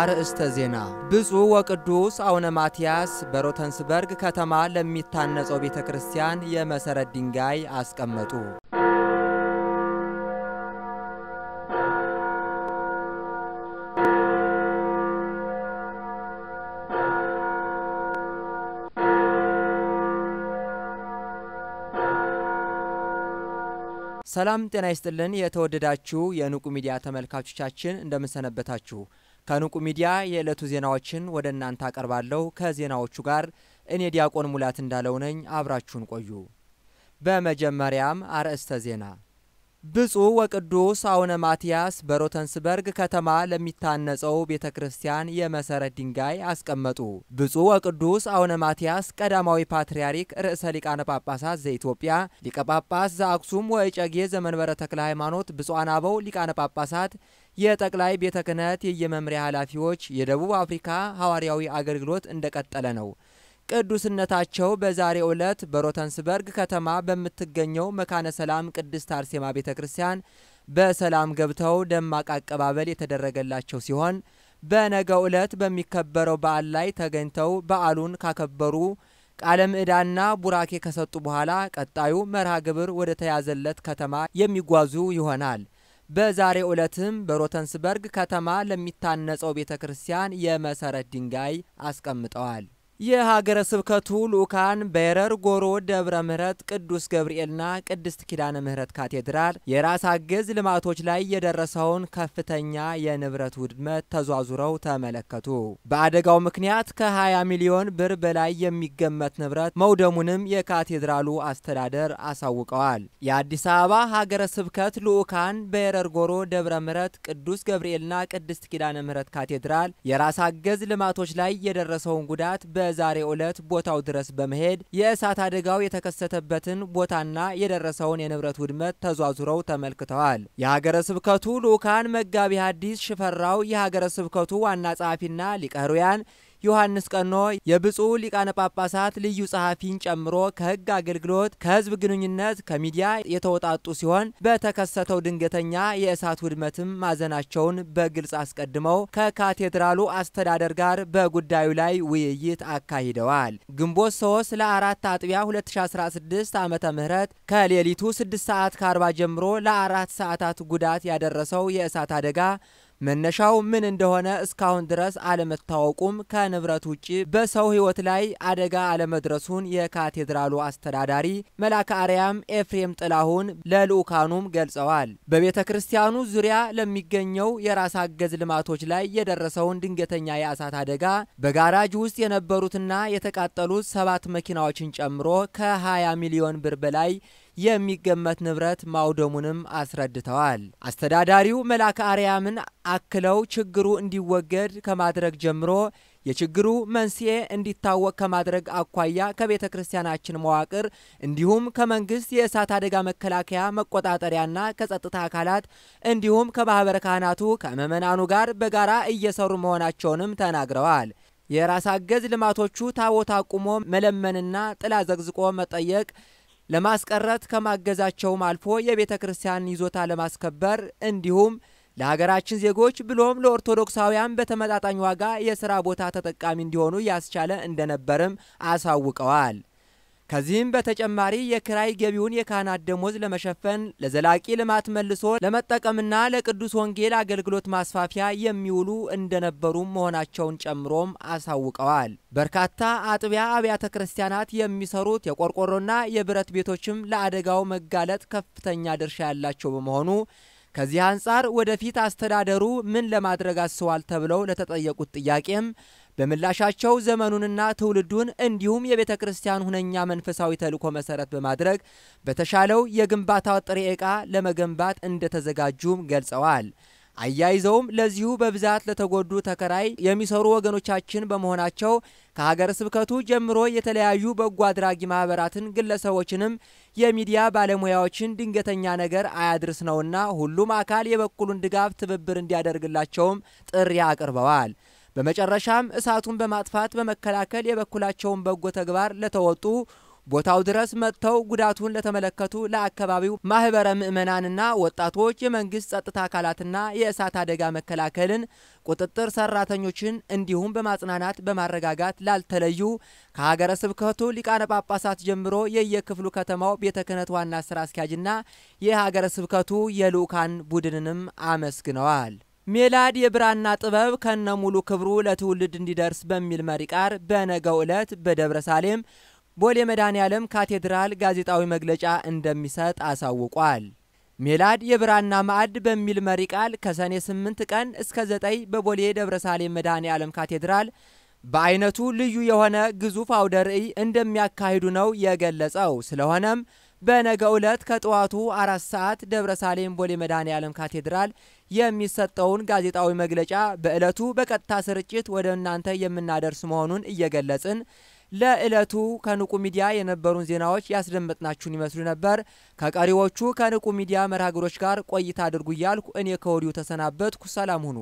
አርእስተ ዜና ብፁዕ ወቅዱስ አቡነ ማትያስ በሮተንስበርግ ከተማ ለሚታነጸው ቤተ ክርስቲያን የመሠረት ድንጋይ አስቀመጡ። ሰላም ጤና ይስጥልን። የተወደዳችሁ የንቁ ሚዲያ ተመልካቾቻችን እንደምንሰነበታችሁ ከንቁ ሚዲያ የዕለቱ ዜናዎችን ወደ እናንተ አቀርባለሁ። ከዜናዎቹ ጋር እኔ ዲያቆን ሙላት እንዳለው ነኝ። አብራችሁን ቆዩ። በመጀመሪያም አርዕስተ ዜና። ብፁዕ ወቅዱስ አቡነ ማትያስ በሮተንስበርግ ከተማ ለሚታነጸው ቤተ ክርስቲያን የመሠረት ድንጋይ አስቀመጡ። ብፁዕ ወቅዱስ አቡነ ማትያስ ቀዳማዊ ፓትርያርክ ርዕሰ ሊቃነ ጳጳሳት ዘኢትዮጵያ ሊቀ ጳጳስ ዘአክሱም ወእጨጌ ዘመንበረ ተክለ ሃይማኖት ብፁዓን አበው ሊቃነ ጳጳሳት የጠቅላይ ቤተ ክህነት የየመምሪያ ኃላፊዎች የደቡብ አፍሪካ ሐዋርያዊ አገልግሎት እንደቀጠለ ነው። ቅዱስነታቸው በዛሬ ዕለት በሮተንስበርግ ከተማ በምትገኘው መካነ ሰላም ቅድስት አርሴማ ቤተ ክርስቲያን በሰላም ገብተው ደማቅ አቀባበል የተደረገላቸው ሲሆን በነገ ዕለት በሚከበረው በዓል ላይ ተገኝተው በዓሉን ካከበሩ ቃለ ምዕዳና ቡራኬ ከሰጡ በኋላ ቀጣዩ መርሃ ግብር ወደ ተያዘለት ከተማ የሚጓዙ ይሆናል። በዛሬ ዕለትም በሮተንስበርግ ከተማ ለሚታነጸው ቤተ ክርስቲያን የመሰረት ድንጋይ አስቀምጠዋል። የሀገረ ስብከቱ ልኡካን በረር ጎሮ ደብረ ምህረት ቅዱስ ገብርኤልና ቅድስት ኪዳነ ምህረት ካቴድራል የራስ አገዝ ልማቶች ላይ የደረሰውን ከፍተኛ የንብረት ውድመት ተዟዙረው ተመለከቱ። በአደጋው ምክንያት ከ20 ሚሊዮን ብር በላይ የሚገመት ንብረት መውደሙንም የካቴድራሉ አስተዳደር አሳውቀዋል። የአዲስ አበባ ሀገረ ስብከት ልኡካን በረር ጎሮ ደብረ ምሕረት ቅዱስ ገብርኤልና ቅድስት ኪዳነ ምህረት ካቴድራል የራስ አገዝ ልማቶች ላይ የደረሰውን ጉዳት በ በዛሬ ዕለት ቦታው ድረስ በመሄድ የእሳት አደጋው የተከሰተበትን ቦታና የደረሰውን የንብረት ውድመት ተዟዙረው ተመልክተዋል። የሀገረ ስብከቱ ልኡካን መጋቢ ሐዲስ ሽፈራው፣ የሀገረ ስብከቱ ዋና ጸሐፊና ሊቀ ዮሐንስ ቀኖ የብፁዕ ሊቃነ ጳጳሳት ልዩ ጸሐፊን ጨምሮ ከህግ አገልግሎት፣ ከህዝብ ግንኙነት፣ ከሚዲያ የተወጣጡ ሲሆን በተከሰተው ድንገተኛ የእሳት ውድመትም ማዘናቸውን በግልጽ አስቀድመው ከካቴድራሉ አስተዳደር ጋር በጉዳዩ ላይ ውይይት አካሂደዋል። ግንቦት 3 ለአራት አጥቢያ 2016 ዓ ም ከሌሊቱ 6 ሰዓት ከ40 ጀምሮ ለአራት ሰዓታት ጉዳት ያደረሰው የእሳት አደጋ መነሻው ምን እንደሆነ እስካሁን ድረስ አለመታወቁም ከንብረት ውጭ በሰው ሕይወት ላይ አደጋ አለመድረሱን የካቴድራሉ አስተዳዳሪ መልአከ አርያም ኤፍሬም ጥላሁን ለልኡካኑም ገልጸዋል። በቤተ ክርስቲያኑ ዙሪያ ለሚገኘው የራስ አገዝ ልማቶች ላይ የደረሰውን ድንገተኛ የእሳት አደጋ በጋራጅ ውስጥ የነበሩትና የተቃጠሉት ሰባት መኪናዎችን ጨምሮ ከ20 ሚሊዮን ብር በላይ የሚገመት ንብረት ማውደሙንም አስረድተዋል። አስተዳዳሪው መልአከ አርያምን አክለው ችግሩ እንዲወገድ ከማድረግ ጀምሮ የችግሩ መንስኤ እንዲታወቅ ከማድረግ አኳያ ከቤተ ክርስቲያናችን መዋቅር እንዲሁም ከመንግስት የእሳት አደጋ መከላከያ መቆጣጠሪያና ከጸጥታ አካላት እንዲሁም ከማህበረ ካህናቱ ከምዕመናኑ ጋር በጋራ እየሰሩ መሆናቸውንም ተናግረዋል። የራስ አገዝ ልማቶቹ ታቦት አቁሞ መለመንና ጥላ ዘግዝቆ መጠየቅ ለማስቀረት ከማገዛቸውም አልፎ የቤተ ክርስቲያን ይዞታ ለማስከበር እንዲሁም ለሀገራችን ዜጎች ብሎም ለኦርቶዶክሳውያን በተመጣጣኝ ዋጋ የሥራ ቦታ ተጠቃሚ እንዲሆኑ ያስቻለ እንደነበርም አሳውቀዋል። ከዚህም በተጨማሪ የክራይ ገቢውን የካህናት ደሞዝ ለመሸፈን ለዘላቂ ልማት መልሶ ለመጠቀምና ለቅዱስ ወንጌል አገልግሎት ማስፋፊያ የሚውሉ እንደነበሩም መሆናቸውን ጨምሮም አሳውቀዋል። በርካታ አጥቢያ አብያተ ክርስቲያናት የሚሰሩት የቆርቆሮና የብረት ቤቶችም ለአደጋው መጋለጥ ከፍተኛ ድርሻ ያላቸው በመሆኑ ከዚህ አንጻር ወደፊት አስተዳደሩ ምን ለማድረግ አስቧል ተብለው ለተጠየቁት ጥያቄም በምላሻቸው ዘመኑንና ትውልዱን እንዲሁም የቤተ ክርስቲያን ሁነኛ መንፈሳዊ ተልእኮ መሰረት በማድረግ በተሻለው የግንባታ ጥሬ ዕቃ ለመገንባት እንደተዘጋጁም ገልጸዋል። አያይዘውም ለዚሁ በብዛት ለተጎዱ ተከራይ የሚሰሩ ወገኖቻችን በመሆናቸው ከሀገረ ስብከቱ ጀምሮ የተለያዩ በጎ አድራጊ ማህበራትን፣ ግለሰቦችንም የሚዲያ ባለሙያዎችን ድንገተኛ ነገር አያድርስ ነውና ሁሉም አካል የበኩሉን ድጋፍ ትብብር እንዲያደርግላቸውም ጥሪ አቅርበዋል። በመጨረሻም እሳቱን በማጥፋት በመከላከል የበኩላቸውን በጎ ተግባር ለተወጡ ቦታው ድረስ መጥተው ጉዳቱን ለተመለከቱ ለአካባቢው ማህበረ ምእመናንና ወጣቶች የመንግስት ጸጥታ አካላትና የእሳት አደጋ መከላከልን ቁጥጥር ሰራተኞችን እንዲሁም በማጽናናት በማረጋጋት ላልተለዩ ከሀገረ ስብከቱ ሊቃነ ጳጳሳት ጀምሮ የየክፍሉ ከተማው ቤተ ክህነት ዋና ስራ አስኪያጅና የሀገረ ስብከቱ የልኡካን ቡድንንም አመስግነዋል። ሜላድ የብራና ጥበብ ከነ ሙሉ ክብሩ ለትውልድ እንዲደርስ በሚል መሪ ቃል በነገው ዕለት በደብረ ሳሌም ቦሌ ዓለም ካቴድራል ጋዜጣዊ መግለጫ እንደሚሰጥ አሳውቋል። ሜላድ የብራና ማዕድ በሚል መሪ ቃል ከሰኔ 8 ቀን እስከ 9 በቦሌ ደብረ ሳሌም ዓለም ካቴድራል በአይነቱ ልዩ የሆነ ግዙፍ አውደ ርዕይ እንደሚያካሂዱ ነው የገለጸው። ስለሆነም በነገ ዕለት ከጠዋቱ አራት ሰዓት ደብረ ሳሌም ቦሌ መድኃኔ ዓለም ካቴድራል የሚሰጠውን ጋዜጣዊ መግለጫ በዕለቱ በቀጥታ ስርጭት ወደ እናንተ የምናደርስ መሆኑን እየገለጽን ለዕለቱ ከንቁ ሚዲያ የነበሩን ዜናዎች ያስደመጥናችሁን ይመስሉ ነበር። ከቀሪዎቹ ከንቁ ሚዲያ መርሃግብሮች ጋር ቆይታ አድርጉ እያልኩ እኔ ከወዲሁ ተሰናበትኩ። ሰላም ሁኑ።